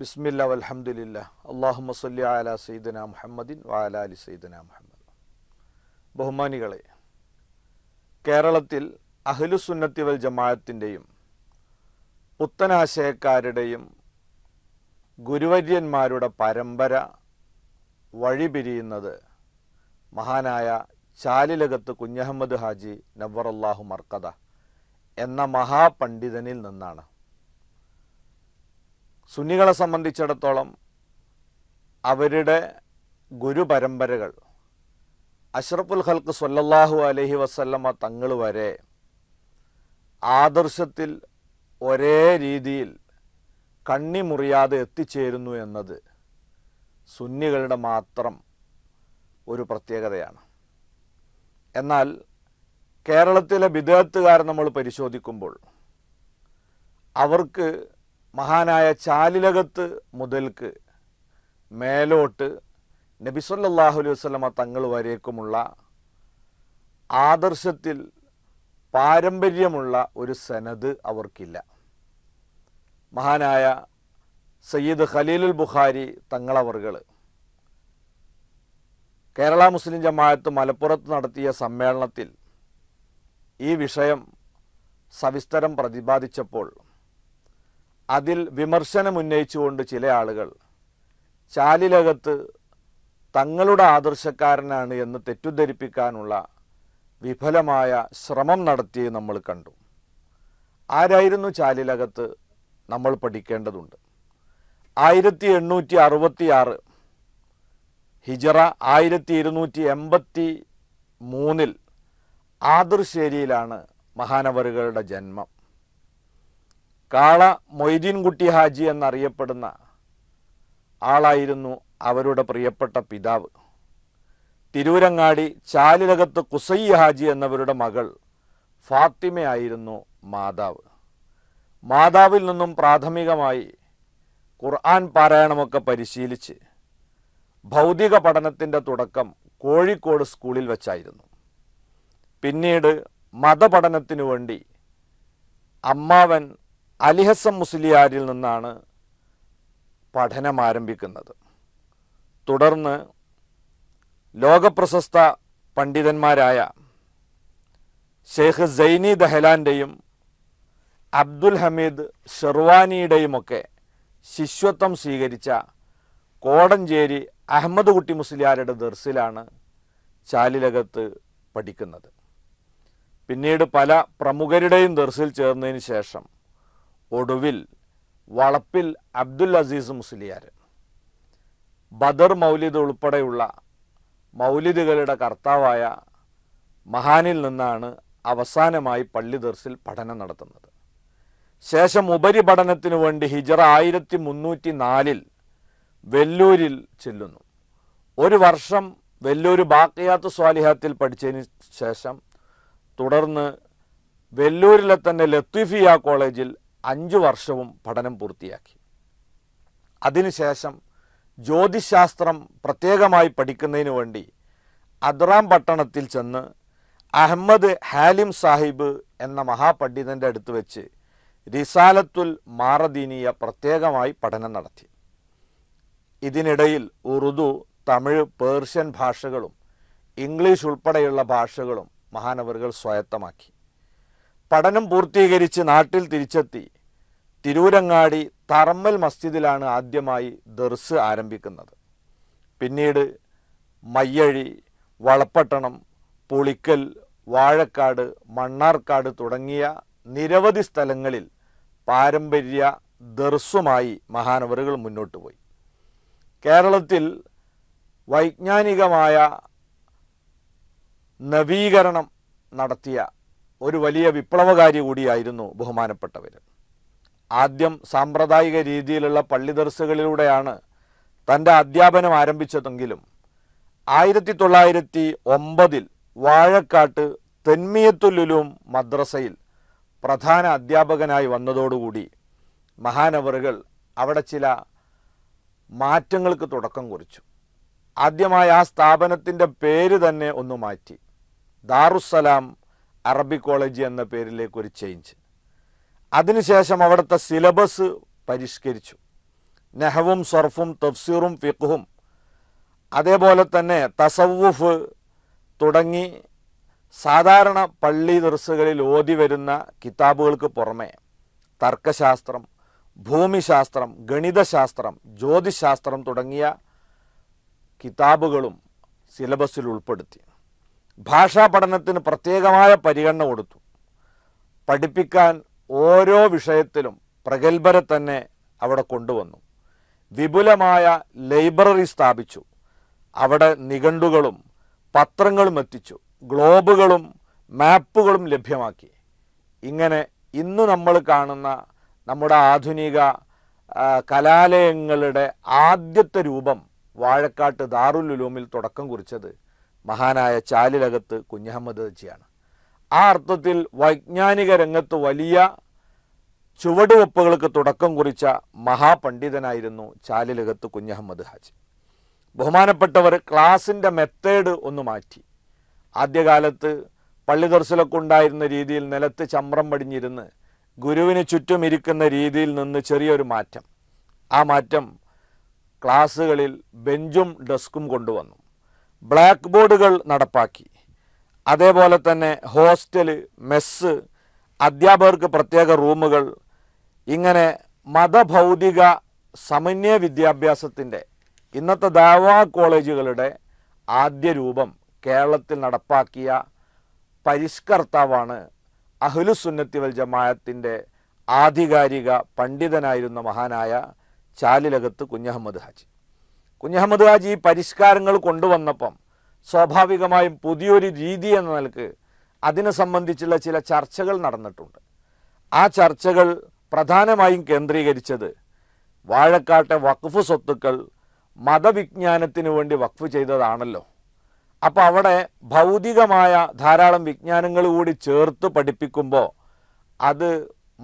ബിസ്മില്ല അലഹമുല്ല അള്ളാഹുമ സല്ലി അല സയ്യിദന മുഹമ്മദിൻ വാല അലി സയ്യിദന മുഹമ്മദ് ബഹുമാനികളെ കേരളത്തിൽ അഹ്ലുസുന്നത്തി വൽ ജമാഅത്തിൻ്റെയും പുത്തനാശയക്കാരുടെയും ഗുരുവര്യന്മാരുടെ പരമ്പര വഴിപിരിയുന്നത് മഹാനായ ചാലിലകത്ത് കുഞ്ഞഹമ്മദ് ഹാജി നവറല്ലാഹു മർക്കദ എന്ന മഹാപണ്ഡിതനിൽ നിന്നാണ് സുന്നികളെ സംബന്ധിച്ചിടത്തോളം അവരുടെ ഗുരുപരമ്പരകൾ അഷ്റഫുൽ ഹൽക്ക് സൊല്ലാഹു അലഹി വസല്ലമ്മ തങ്ങൾ വരെ ആദർശത്തിൽ ഒരേ രീതിയിൽ കണ്ണി മുറിയാതെ എത്തിച്ചേരുന്നു എന്നത് സുന്നികളുടെ മാത്രം ഒരു പ്രത്യേകതയാണ് എന്നാൽ കേരളത്തിലെ വിദേഹത്തുകാർ നമ്മൾ പരിശോധിക്കുമ്പോൾ അവർക്ക് മഹാനായ ചാലിലകത്ത് മുതൽക്ക് മേലോട്ട് നബിസൊല്ലാഹു അലൈഹി വസ്ലമ തങ്ങൾ വരേക്കുമുള്ള ആദർശത്തിൽ പാരമ്പര്യമുള്ള ഒരു സനത് അവർക്കില്ല മഹാനായ സയ്യിദ് ഖലീലുൽ ബുഖാരി തങ്ങളവറുകൾ കേരള മുസ്ലിം ജമാഅത്ത് മലപ്പുറത്ത് നടത്തിയ സമ്മേളനത്തിൽ ഈ വിഷയം സവിസ്തരം പ്രതിപാദിച്ചപ്പോൾ അതിൽ വിമർശനമുന്നയിച്ചുകൊണ്ട് ചില ആളുകൾ ചാലിലകത്ത് തങ്ങളുടെ ആദർശക്കാരനാണ് എന്ന് തെറ്റുദ്ധരിപ്പിക്കാനുള്ള വിഫലമായ ശ്രമം നടത്തി നമ്മൾ കണ്ടു ആരായിരുന്നു ചാലിലകത്ത് നമ്മൾ പഠിക്കേണ്ടതുണ്ട് ആയിരത്തി എണ്ണൂറ്റി ആറ് ഹിജറ ആയിരത്തി ഇരുന്നൂറ്റി എൺപത്തി മൂന്നിൽ ആദർശേരിയിലാണ് മഹാനവറുകളുടെ ജന്മം കാള മൊയ്തീൻകുട്ടി ഹാജി എന്നറിയപ്പെടുന്ന ആളായിരുന്നു അവരുടെ പ്രിയപ്പെട്ട പിതാവ് തിരൂരങ്ങാടി ചാലിലകത്ത് കുസയ്യ ഹാജി എന്നവരുടെ മകൾ ഫാത്തിമയായിരുന്നു മാതാവ് മാതാവിൽ നിന്നും പ്രാഥമികമായി ഖുർആൻ പാരായണമൊക്കെ പരിശീലിച്ച് ഭൗതിക പഠനത്തിൻ്റെ തുടക്കം കോഴിക്കോട് സ്കൂളിൽ വച്ചായിരുന്നു പിന്നീട് മതപഠനത്തിനു വേണ്ടി അമ്മാവൻ അലിഹസം മുസ്ലിയാരിൽ നിന്നാണ് പഠനം ആരംഭിക്കുന്നത് തുടർന്ന് ലോകപ്രശസ്ത പണ്ഡിതന്മാരായ ഷെയ്ഖ് സൈനി ദഹലാൻ്റെയും അബ്ദുൽ ഹമീദ് ഷെർവാനിയുടെയുമൊക്കെ ശിഷ്യത്വം സ്വീകരിച്ച കോടഞ്ചേരി അഹമ്മദ് കുട്ടി മുസ്ലിയാരുടെ ദർസിലാണ് ചാലിലകത്ത് പഠിക്കുന്നത് പിന്നീട് പല പ്രമുഖരുടെയും ദർസിൽ ചേർന്നതിന് ശേഷം ഒടുവിൽ വളപ്പിൽ അബ്ദുൽ അസീസ് മുസ്ലിയാർ ബദർ മൗലിദ് ഉൾപ്പെടെയുള്ള മൗലിദുകളുടെ കർത്താവായ മഹാനിൽ നിന്നാണ് അവസാനമായി പള്ളി ദർസിൽ പഠനം നടത്തുന്നത് ശേഷം ഉപരിപഠനത്തിനു വേണ്ടി ഹിജറ ആയിരത്തി മുന്നൂറ്റി നാലിൽ വെല്ലൂരിൽ ചെല്ലുന്നു ഒരു വർഷം വെല്ലൂർ ബാക്കിയാത്ത് സ്വാലിഹാത്തിൽ പഠിച്ചതിന് ശേഷം തുടർന്ന് വെല്ലൂരിലെ തന്നെ ലത്തീഫിയ കോളേജിൽ അഞ്ചു വർഷവും പഠനം പൂർത്തിയാക്കി അതിനുശേഷം ജ്യോതിശാസ്ത്രം പ്രത്യേകമായി പഠിക്കുന്നതിന് വേണ്ടി അദ്രാം പട്ടണത്തിൽ ചെന്ന് അഹമ്മദ് ഹാലിം സാഹിബ് എന്ന മഹാപണ്ഡിതൻ്റെ അടുത്ത് വെച്ച് റിസാലത്തുൽ മാറദീനിയ പ്രത്യേകമായി പഠനം നടത്തി ഇതിനിടയിൽ ഉറുദു തമിഴ് പേർഷ്യൻ ഭാഷകളും ഇംഗ്ലീഷ് ഉൾപ്പെടെയുള്ള ഭാഷകളും മഹാനവറുകൾ സ്വായത്തമാക്കി പഠനം പൂർത്തീകരിച്ച് നാട്ടിൽ തിരിച്ചെത്തി തിരൂരങ്ങാടി തറമ്മൽ മസ്ജിദിലാണ് ആദ്യമായി ദർസ് ആരംഭിക്കുന്നത് പിന്നീട് മയ്യഴി വളപ്പട്ടണം പുളിക്കൽ വാഴക്കാട് മണ്ണാർക്കാട് തുടങ്ങിയ നിരവധി സ്ഥലങ്ങളിൽ പാരമ്പര്യ ദർസുമായി മഹാനവറുകൾ മുന്നോട്ട് പോയി കേരളത്തിൽ വൈജ്ഞാനികമായ നവീകരണം നടത്തിയ ഒരു വലിയ വിപ്ലവകാരി കൂടിയായിരുന്നു ബഹുമാനപ്പെട്ടവർ ആദ്യം സാമ്പ്രദായിക രീതിയിലുള്ള പള്ളി ദർസുകളിലൂടെയാണ് തൻ്റെ അധ്യാപനം ആരംഭിച്ചതെങ്കിലും ആയിരത്തി തൊള്ളായിരത്തി ഒമ്പതിൽ വാഴക്കാട്ട് തെന്മിയത്തുല്ലും മദ്രസയിൽ പ്രധാന അധ്യാപകനായി വന്നതോടുകൂടി മഹാനവറുകൾ അവിടെ ചില മാറ്റങ്ങൾക്ക് തുടക്കം കുറിച്ചു ആദ്യമായി ആ സ്ഥാപനത്തിൻ്റെ പേര് തന്നെ ഒന്ന് മാറ്റി ദാറുസലാം അറബി കോളേജ് എന്ന പേരിലേക്ക് ഒരു ചേഞ്ച് അതിനുശേഷം അവിടുത്തെ സിലബസ് പരിഷ്കരിച്ചു നെഹവും സർഫും തഫ്സീറും ഫിഖും അതേപോലെ തന്നെ തസവുഫ് തുടങ്ങി സാധാരണ പള്ളി ദർസുകളിൽ ഓതി വരുന്ന കിതാബുകൾക്ക് പുറമെ തർക്കശാസ്ത്രം ഭൂമിശാസ്ത്രം ഗണിതശാസ്ത്രം ജ്യോതിശാസ്ത്രം തുടങ്ങിയ കിതാബുകളും സിലബസിൽ ഉൾപ്പെടുത്തി ഭാഷാ പഠനത്തിന് പ്രത്യേകമായ പരിഗണന കൊടുത്തു പഠിപ്പിക്കാൻ ഓരോ വിഷയത്തിലും പ്രഗത്ഭരെ തന്നെ അവിടെ കൊണ്ടുവന്നു വിപുലമായ ലൈബ്രറി സ്ഥാപിച്ചു അവിടെ നിഘണ്ടുകളും പത്രങ്ങളും എത്തിച്ചു ഗ്ലോബുകളും മാപ്പുകളും ലഭ്യമാക്കി ഇങ്ങനെ ഇന്ന് നമ്മൾ കാണുന്ന നമ്മുടെ ആധുനിക കലാലയങ്ങളുടെ ആദ്യത്തെ രൂപം വാഴക്കാട്ട് ദാറുൽ ഉലൂമിൽ തുടക്കം കുറിച്ചത് മഹാനായ ചാലിലകത്ത് കുഞ്ഞഹമ്മദ് ചെയ്യാണ് ആ അർത്ഥത്തിൽ വൈജ്ഞാനിക രംഗത്ത് വലിയ ചുവടുവെപ്പുകൾക്ക് തുടക്കം കുറിച്ച മഹാപണ്ഡിതനായിരുന്നു ചാലിലകത്ത് കുഞ്ഞഹമ്മദ് ഹാജി ബഹുമാനപ്പെട്ടവർ ക്ലാസിൻ്റെ മെത്തേഡ് ഒന്ന് മാറ്റി ആദ്യകാലത്ത് പള്ളി ഉണ്ടായിരുന്ന രീതിയിൽ നിലത്ത് ചമ്രം പടിഞ്ഞിരുന്ന് ഗുരുവിന് ചുറ്റും ഇരിക്കുന്ന രീതിയിൽ നിന്ന് ചെറിയൊരു മാറ്റം ആ മാറ്റം ക്ലാസ്സുകളിൽ ബെഞ്ചും ഡെസ്കും കൊണ്ടുവന്നു ബ്ലാക്ക് ബോർഡുകൾ നടപ്പാക്കി അതേപോലെ തന്നെ ഹോസ്റ്റൽ മെസ്സ് അധ്യാപകർക്ക് പ്രത്യേക റൂമുകൾ ഇങ്ങനെ മതഭൗതിക സമന്വയ വിദ്യാഭ്യാസത്തിൻ്റെ ഇന്നത്തെ ദാവാ കോളേജുകളുടെ ആദ്യ രൂപം കേരളത്തിൽ നടപ്പാക്കിയ പരിഷ്കർത്താവാണ് അഹ്ലുസുന്നത്തി വൽ ജമായത്തിൻ്റെ ആധികാരിക പണ്ഡിതനായിരുന്ന മഹാനായ ചാലിലകത്ത് കുഞ്ഞഹമ്മദ് ഹാജി കുഞ്ഞഹമ്മദ് ഹാജി പരിഷ്കാരങ്ങൾ കൊണ്ടുവന്നപ്പം സ്വാഭാവികമായും പുതിയൊരു രീതി എന്ന നിലക്ക് അതിനെ സംബന്ധിച്ചുള്ള ചില ചർച്ചകൾ നടന്നിട്ടുണ്ട് ആ ചർച്ചകൾ പ്രധാനമായും കേന്ദ്രീകരിച്ചത് വാഴക്കാട്ടെ വഖഫ് സ്വത്തുക്കൾ മതവിജ്ഞാനത്തിനു വേണ്ടി വഖഫ് ചെയ്തതാണല്ലോ അപ്പോൾ അവിടെ ഭൗതികമായ ധാരാളം വിജ്ഞാനങ്ങൾ കൂടി ചേർത്ത് പഠിപ്പിക്കുമ്പോൾ അത്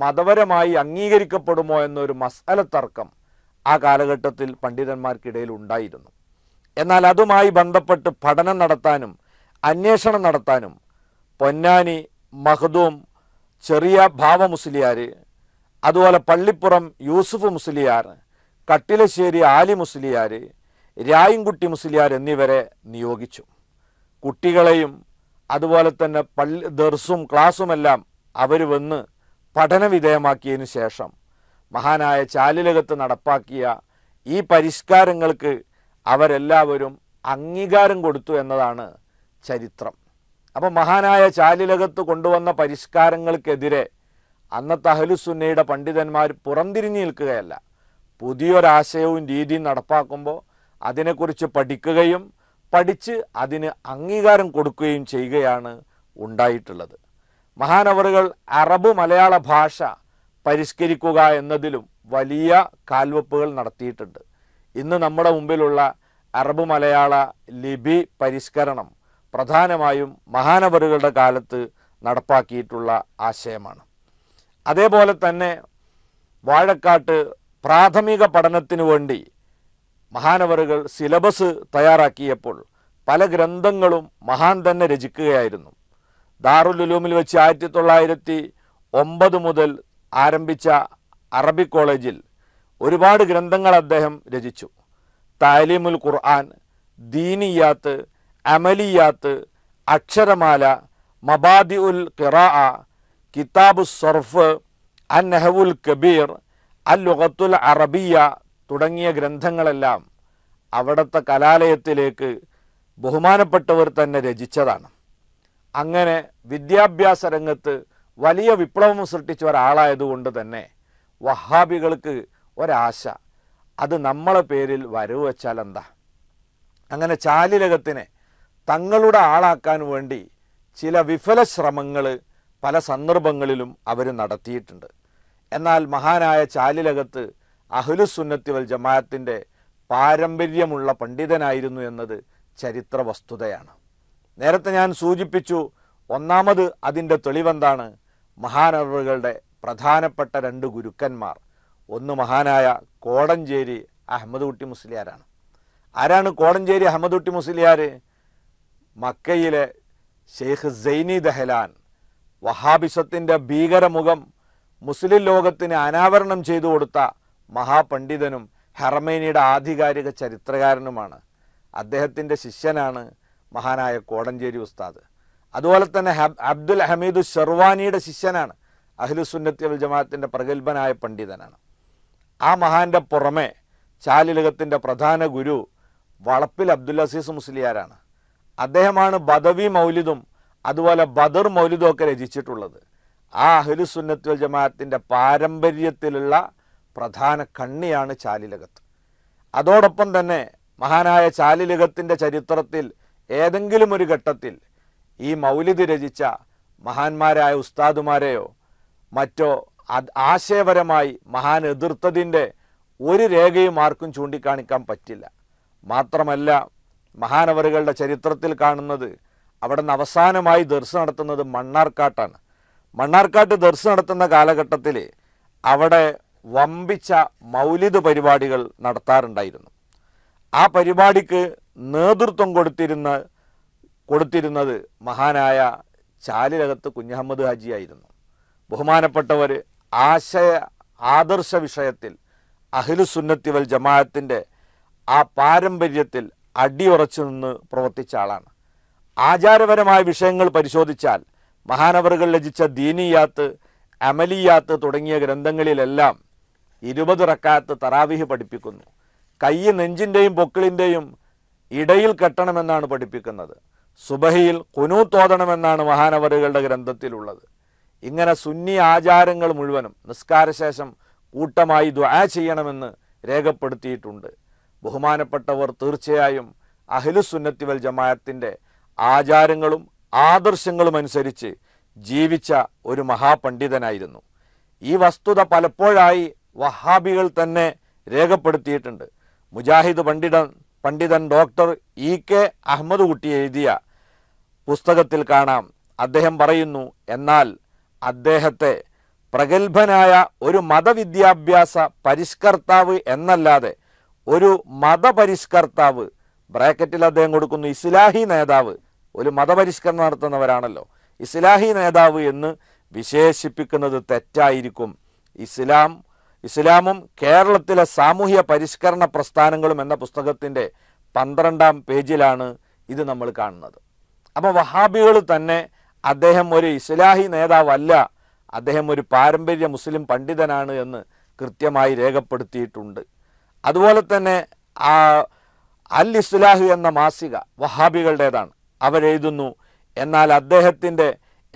മതപരമായി അംഗീകരിക്കപ്പെടുമോ എന്നൊരു മസല തർക്കം ആ കാലഘട്ടത്തിൽ പണ്ഡിതന്മാർക്കിടയിൽ ഉണ്ടായിരുന്നു എന്നാൽ അതുമായി ബന്ധപ്പെട്ട് പഠനം നടത്താനും അന്വേഷണം നടത്താനും പൊന്നാനി മഹദൂം ചെറിയ ഭാവ മുസ്ലിയാർ അതുപോലെ പള്ളിപ്പുറം യൂസുഫ് മുസ്ലിയാർ കട്ടിലശ്ശേരി ആലി മുസ്ലിയാർ രായൻകുട്ടി മുസ്ലിയാർ എന്നിവരെ നിയോഗിച്ചു കുട്ടികളെയും അതുപോലെ തന്നെ പള്ളി ദർസും ക്ലാസ്സുമെല്ലാം അവർ വന്ന് പഠനവിധേയമാക്കിയതിനു ശേഷം മഹാനായ ചാലിലകത്ത് നടപ്പാക്കിയ ഈ പരിഷ്കാരങ്ങൾക്ക് അവരെല്ലാവരും അംഗീകാരം കൊടുത്തു എന്നതാണ് ചരിത്രം അപ്പോൾ മഹാനായ ചാലിലകത്ത് കൊണ്ടുവന്ന പരിഷ്കാരങ്ങൾക്കെതിരെ അന്നത്തെ അഹലുസുന്നയുടെ പണ്ഡിതന്മാർ പുറംതിരിഞ്ഞു നിൽക്കുകയല്ല പുതിയൊരാശയവും രീതിയും നടപ്പാക്കുമ്പോൾ അതിനെക്കുറിച്ച് പഠിക്കുകയും പഠിച്ച് അതിന് അംഗീകാരം കൊടുക്കുകയും ചെയ്യുകയാണ് ഉണ്ടായിട്ടുള്ളത് മഹാനവറുകൾ അറബ് മലയാള ഭാഷ പരിഷ്കരിക്കുക എന്നതിലും വലിയ കാൽവെപ്പുകൾ നടത്തിയിട്ടുണ്ട് ഇന്ന് നമ്മുടെ മുമ്പിലുള്ള അറബ് മലയാള ലിപി പരിഷ്കരണം പ്രധാനമായും മഹാനവറുകളുടെ കാലത്ത് നടപ്പാക്കിയിട്ടുള്ള ആശയമാണ് അതേപോലെ തന്നെ വാഴക്കാട്ട് പ്രാഥമിക പഠനത്തിനു വേണ്ടി മഹാനവറുകൾ സിലബസ് തയ്യാറാക്കിയപ്പോൾ പല ഗ്രന്ഥങ്ങളും മഹാൻ തന്നെ രചിക്കുകയായിരുന്നു ദാറുലുലൂമിൽ വെച്ച് ആയിരത്തി തൊള്ളായിരത്തി ഒമ്പത് മുതൽ ആരംഭിച്ച അറബി കോളേജിൽ ഒരുപാട് ഗ്രന്ഥങ്ങൾ അദ്ദേഹം രചിച്ചു താലീമുൽ ഖുർആൻ ദീനിയാത്ത് അമലിയാത്ത് അക്ഷരമാല മബാദി ഉൽ ഖിറാ കിതാബു സർഫ് അൻ നെഹവുൽ കബീർ അൽ ലുഹത്തുൽ അറബിയ തുടങ്ങിയ ഗ്രന്ഥങ്ങളെല്ലാം അവിടുത്തെ കലാലയത്തിലേക്ക് ബഹുമാനപ്പെട്ടവർ തന്നെ രചിച്ചതാണ് അങ്ങനെ വിദ്യാഭ്യാസ രംഗത്ത് വലിയ വിപ്ലവം സൃഷ്ടിച്ച ഒരാളായതുകൊണ്ട് തന്നെ വഹാബികൾക്ക് ഒരാശ അത് നമ്മളെ പേരിൽ വരവ് വെച്ചാൽ എന്താ അങ്ങനെ ചാലിലകത്തിനെ തങ്ങളുടെ ആളാക്കാൻ വേണ്ടി ചില വിഫല ശ്രമങ്ങൾ പല സന്ദർഭങ്ങളിലും അവർ നടത്തിയിട്ടുണ്ട് എന്നാൽ മഹാനായ ചാലിലകത്ത് അഹ്ലുസുന്നത്തി വൽ ജമാഅത്തിൻ്റെ പാരമ്പര്യമുള്ള പണ്ഡിതനായിരുന്നു എന്നത് ചരിത്ര വസ്തുതയാണ് നേരത്തെ ഞാൻ സൂചിപ്പിച്ചു ഒന്നാമത് അതിൻ്റെ തെളിവെന്താണ് മഹാനവുകളുടെ പ്രധാനപ്പെട്ട രണ്ട് ഗുരുക്കന്മാർ ഒന്ന് മഹാനായ കോടഞ്ചേരി അഹമ്മദ് കുട്ടി മുസ്ലിയാരാണ് ആരാണ് കോടഞ്ചേരി അഹമ്മദ് കുട്ടി മുസ്ലിയാർ മക്കയിലെ ഷെയ്ഖ് സൈനി ദഹലാൻ വഹാബിസത്തിൻ്റെ ഭീകരമുഖം മുസ്ലിം ലോകത്തിന് അനാവരണം ചെയ്തു കൊടുത്ത മഹാപണ്ഡിതനും ഹെർമേനിയുടെ ആധികാരിക ചരിത്രകാരനുമാണ് അദ്ദേഹത്തിൻ്റെ ശിഷ്യനാണ് മഹാനായ കോടഞ്ചേരി ഉസ്താദ് അതുപോലെ തന്നെ അബ്ദുൽ ഹമീദ് ഷെർവാനിയുടെ ശിഷ്യനാണ് അഹ്ലുസുന്നത്തി അൽ ജമാഅത്തിൻ്റെ പ്രഗത്ഭനായ പണ്ഡിതനാണ് ആ മഹാൻ്റെ പുറമെ ചാലിലകത്തിൻ്റെ പ്രധാന ഗുരു വളപ്പിൽ അബ്ദുൽ അസീസ് മുസ്ലിയാരാണ് അദ്ദേഹമാണ് ബദവി മൗലിദും അതുപോലെ ബദർ മൗലിദും ഒക്കെ രചിച്ചിട്ടുള്ളത് ആ അൽ ജമാഅത്തിൻ്റെ പാരമ്പര്യത്തിലുള്ള പ്രധാന കണ്ണിയാണ് ചാലിലകത്ത് അതോടൊപ്പം തന്നെ മഹാനായ ചാലിലകത്തിൻ്റെ ചരിത്രത്തിൽ ഏതെങ്കിലും ഒരു ഘട്ടത്തിൽ ഈ മൗലിദ് രചിച്ച മഹാന്മാരായ ഉസ്താദുമാരെയോ മറ്റോ ആശയപരമായി മഹാൻ എതിർത്തതിൻ്റെ ഒരു രേഖയും ആർക്കും ചൂണ്ടിക്കാണിക്കാൻ പറ്റില്ല മാത്രമല്ല മഹാനവറുകളുടെ ചരിത്രത്തിൽ കാണുന്നത് അവിടെ നിന്ന് അവസാനമായി ദർശ നടത്തുന്നത് മണ്ണാർക്കാട്ടാണ് മണ്ണാർക്കാട്ട് ദർശ നടത്തുന്ന കാലഘട്ടത്തിൽ അവിടെ വമ്പിച്ച മൗലിദ് പരിപാടികൾ നടത്താറുണ്ടായിരുന്നു ആ പരിപാടിക്ക് നേതൃത്വം കൊടുത്തിരുന്ന കൊടുത്തിരുന്നത് മഹാനായ ചാലിലകത്ത് കുഞ്ഞഹമ്മദ് ഹാജിയായിരുന്നു ബഹുമാനപ്പെട്ടവർ ആശയ ആദർശ വിഷയത്തിൽ അഹിലുസുന്നത്തി വൽ ജമാഅത്തിൻ്റെ ആ പാരമ്പര്യത്തിൽ അടിയുറച്ചു നിന്ന് പ്രവർത്തിച്ച ആളാണ് ആചാരപരമായ വിഷയങ്ങൾ പരിശോധിച്ചാൽ മഹാനവറുകൾ രചിച്ച ദീനിയാത്ത് അമലിയാത്ത് തുടങ്ങിയ ഗ്രന്ഥങ്ങളിലെല്ലാം ഇരുപത് റക്കാത്ത് തറാവിഹ് പഠിപ്പിക്കുന്നു കൈ നെഞ്ചിൻ്റെയും പൊക്കിളിൻ്റെയും ഇടയിൽ കെട്ടണമെന്നാണ് പഠിപ്പിക്കുന്നത് സുബഹിയിൽ കുനൂത്തോതണമെന്നാണ് മഹാനവറുകളുടെ ഗ്രന്ഥത്തിലുള്ളത് ഇങ്ങനെ സുന്നി ആചാരങ്ങൾ മുഴുവനും നിസ്കാരശേഷം കൂട്ടമായി ദ്വാ ചെയ്യണമെന്ന് രേഖപ്പെടുത്തിയിട്ടുണ്ട് ബഹുമാനപ്പെട്ടവർ തീർച്ചയായും സുന്നത്തി വൽ ജമാഅത്തിൻ്റെ ആചാരങ്ങളും ആദർശങ്ങളും അനുസരിച്ച് ജീവിച്ച ഒരു മഹാപണ്ഡിതനായിരുന്നു ഈ വസ്തുത പലപ്പോഴായി വഹാബികൾ തന്നെ രേഖപ്പെടുത്തിയിട്ടുണ്ട് മുജാഹിദ് പണ്ഡിതൻ പണ്ഡിതൻ ഡോക്ടർ ഇ കെ അഹമ്മദ് കുട്ടി എഴുതിയ പുസ്തകത്തിൽ കാണാം അദ്ദേഹം പറയുന്നു എന്നാൽ അദ്ദേഹത്തെ പ്രഗത്ഭനായ ഒരു മതവിദ്യാഭ്യാസ പരിഷ്കർത്താവ് എന്നല്ലാതെ ഒരു മതപരിഷ്കർത്താവ് ബ്രാക്കറ്റിൽ അദ്ദേഹം കൊടുക്കുന്നു ഇസ്ലാഹി നേതാവ് ഒരു മതപരിഷ്കരണം നടത്തുന്നവരാണല്ലോ ഇസ്ലാഹി നേതാവ് എന്ന് വിശേഷിപ്പിക്കുന്നത് തെറ്റായിരിക്കും ഇസ്ലാം ഇസ്ലാമും കേരളത്തിലെ സാമൂഹ്യ പരിഷ്കരണ പ്രസ്ഥാനങ്ങളും എന്ന പുസ്തകത്തിൻ്റെ പന്ത്രണ്ടാം പേജിലാണ് ഇത് നമ്മൾ കാണുന്നത് അപ്പോൾ വഹാബികൾ തന്നെ അദ്ദേഹം ഒരു ഇസ്ലാഹി നേതാവല്ല അദ്ദേഹം ഒരു പാരമ്പര്യ മുസ്ലിം പണ്ഡിതനാണ് എന്ന് കൃത്യമായി രേഖപ്പെടുത്തിയിട്ടുണ്ട് അതുപോലെ തന്നെ ആ അൽ ഇസ്ലാഹ് എന്ന മാസിക വഹാബികളുടേതാണ് അവരെഴുതുന്നു എന്നാൽ അദ്ദേഹത്തിൻ്റെ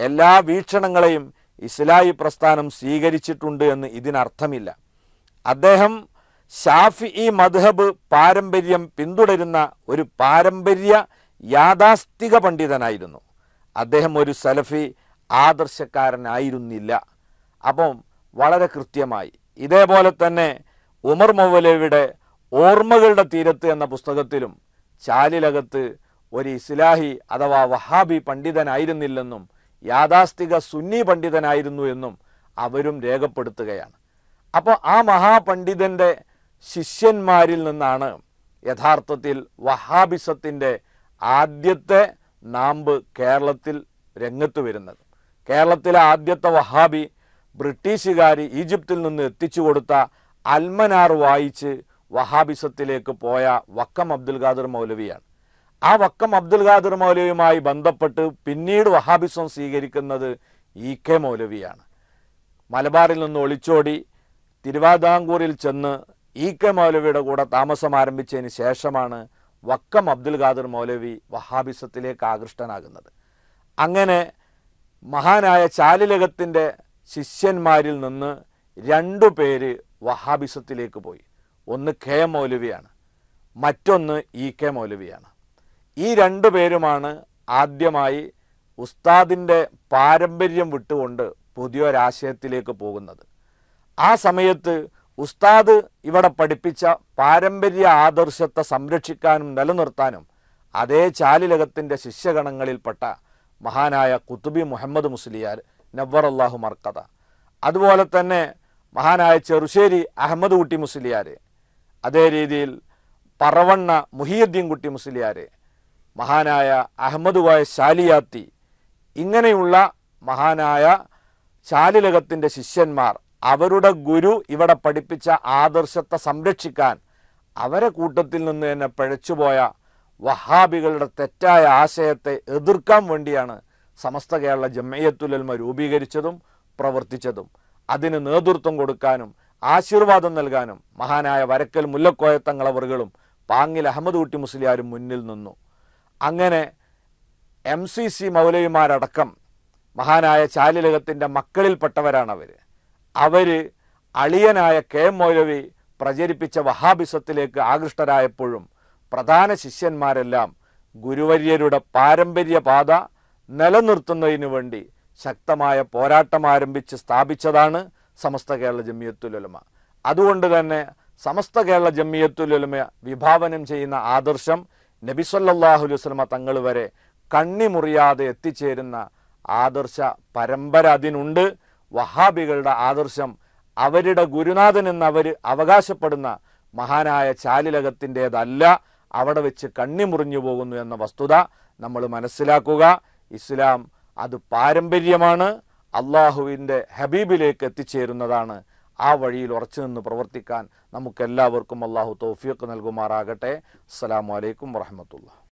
എല്ലാ വീക്ഷണങ്ങളെയും ഇസ്ലാഹി പ്രസ്ഥാനം സ്വീകരിച്ചിട്ടുണ്ട് എന്ന് ഇതിനർത്ഥമില്ല അദ്ദേഹം ഷാഫി ഈ മദ്ഹബ് പാരമ്പര്യം പിന്തുടരുന്ന ഒരു പാരമ്പര്യ യാഥാസ്ഥിക പണ്ഡിതനായിരുന്നു അദ്ദേഹം ഒരു സലഫി ആദർശക്കാരനായിരുന്നില്ല അപ്പം വളരെ കൃത്യമായി ഇതേപോലെ തന്നെ ഉമർ മൗലയുടെ ഓർമ്മകളുടെ തീരത്ത് എന്ന പുസ്തകത്തിലും ചാലിലകത്ത് ഒരു ഇസ്ലാഹി അഥവാ വഹാബി പണ്ഡിതനായിരുന്നില്ലെന്നും യാഥാസ്ഥിക സുന്നി പണ്ഡിതനായിരുന്നു എന്നും അവരും രേഖപ്പെടുത്തുകയാണ് അപ്പോൾ ആ മഹാപണ്ഡിതൻ്റെ ശിഷ്യന്മാരിൽ നിന്നാണ് യഥാർത്ഥത്തിൽ വഹാബിസത്തിൻ്റെ ആദ്യത്തെ നാമ്പ് കേരളത്തിൽ രംഗത്ത് വരുന്നത് കേരളത്തിലെ ആദ്യത്തെ വഹാബി ബ്രിട്ടീഷുകാർ ഈജിപ്തിൽ നിന്ന് എത്തിച്ചു കൊടുത്ത അൽമനാർ വായിച്ച് വഹാബിസത്തിലേക്ക് പോയ വക്കം അബ്ദുൽ ഖാദർ മൗലവിയാണ് ആ വക്കം അബ്ദുൽ ഖാദർ മൗലവിയുമായി ബന്ധപ്പെട്ട് പിന്നീട് വഹാബിസം സ്വീകരിക്കുന്നത് ഇ കെ മൗലവിയാണ് മലബാറിൽ നിന്ന് ഒളിച്ചോടി തിരുവിതാംകൂറിൽ ചെന്ന് ഇ കെ മൗലവിയുടെ കൂടെ താമസം ആരംഭിച്ചതിന് ശേഷമാണ് വക്കം അബ്ദുൽ ഖാദർ മൗലവി വഹാബിസത്തിലേക്ക് ആകൃഷ്ടനാകുന്നത് അങ്ങനെ മഹാനായ ചാലിലകത്തിൻ്റെ ശിഷ്യന്മാരിൽ നിന്ന് രണ്ടു പേര് വഹാബിസത്തിലേക്ക് പോയി ഒന്ന് കെ മൗലവിയാണ് മറ്റൊന്ന് ഇ കെ മൗലവിയാണ് ഈ രണ്ടു പേരുമാണ് ആദ്യമായി ഉസ്താദിൻ്റെ പാരമ്പര്യം വിട്ടുകൊണ്ട് പുതിയൊരാശയത്തിലേക്ക് പോകുന്നത് ആ സമയത്ത് ഉസ്താദ് ഇവിടെ പഠിപ്പിച്ച പാരമ്പര്യ ആദർശത്തെ സംരക്ഷിക്കാനും നിലനിർത്താനും അതേ ചാലിലകത്തിൻ്റെ ശിഷ്യഗണങ്ങളിൽപ്പെട്ട മഹാനായ കുത്തുബി മുഹമ്മദ് മുസ്ലിയാർ നവർ അള്ളാഹു മർക്കഥ അതുപോലെ തന്നെ മഹാനായ ചെറുശ്ശേരി അഹമ്മദ് കുട്ടി മുസ്ലിയാർ അതേ രീതിയിൽ പറവണ്ണ മുഹിയുദ്ദീൻ കുട്ടി മുസ്ലിയാർ മഹാനായ അഹമ്മദ് വായ ശാലിയാത്തി ഇങ്ങനെയുള്ള മഹാനായ ചാലിലകത്തിൻ്റെ ശിഷ്യന്മാർ അവരുടെ ഗുരു ഇവിടെ പഠിപ്പിച്ച ആദർശത്തെ സംരക്ഷിക്കാൻ അവരെ കൂട്ടത്തിൽ നിന്ന് തന്നെ പിഴച്ചുപോയ വഹാബികളുടെ തെറ്റായ ആശയത്തെ എതിർക്കാൻ വേണ്ടിയാണ് സമസ്ത കേരള ജമ്മയത്തുലൽമ രൂപീകരിച്ചതും പ്രവർത്തിച്ചതും അതിന് നേതൃത്വം കൊടുക്കാനും ആശീർവാദം നൽകാനും മഹാനായ വരക്കൽ മുല്ലക്കോയത്തങ്ങളവറുകളും പാങ്ങിൽ അഹമ്മദ് കുട്ടി മുസ്ലിയാരും മുന്നിൽ നിന്നു അങ്ങനെ എം സി സി മൗലവിമാരടക്കം മഹാനായ ചാലിലകത്തിൻ്റെ അവർ അവർ അളിയനായ കെ മൗലവി പ്രചരിപ്പിച്ച വഹാബിസത്തിലേക്ക് ആകൃഷ്ടരായപ്പോഴും പ്രധാന ശിഷ്യന്മാരെല്ലാം ഗുരുവര്യരുടെ പാരമ്പര്യ പാത നിലനിർത്തുന്നതിനു വേണ്ടി ശക്തമായ പോരാട്ടം ആരംഭിച്ച് സ്ഥാപിച്ചതാണ് സമസ്ത കേരള ജമിയത്തുലമ അതുകൊണ്ട് തന്നെ സമസ്ത കേരള ജമിയത്തുലമ വിഭാവനം ചെയ്യുന്ന ആദർശം നബിസൊല്ലാഹു വസ്ലമ തങ്ങൾ വരെ കണ്ണിമുറിയാതെ എത്തിച്ചേരുന്ന ആദർശ പരമ്പര അതിനുണ്ട് വഹാബികളുടെ ആദർശം അവരുടെ ഗുരുനാഥൻ എന്നവർ അവകാശപ്പെടുന്ന മഹാനായ ചാലിലകത്തിൻ്റേതല്ല അവിടെ വെച്ച് കണ്ണിമുറിഞ്ഞു പോകുന്നു എന്ന വസ്തുത നമ്മൾ മനസ്സിലാക്കുക ഇസ്ലാം അത് പാരമ്പര്യമാണ് അള്ളാഹുവിൻ്റെ ഹബീബിലേക്ക് എത്തിച്ചേരുന്നതാണ് ആ വഴിയിൽ ഉറച്ചു നിന്ന് പ്രവർത്തിക്കാൻ നമുക്കെല്ലാവർക്കും അള്ളാഹു തൗഫീഖ് നൽകുമാറാകട്ടെ അസ്സാം വലൈക്കും വാഹമത്തുള്ള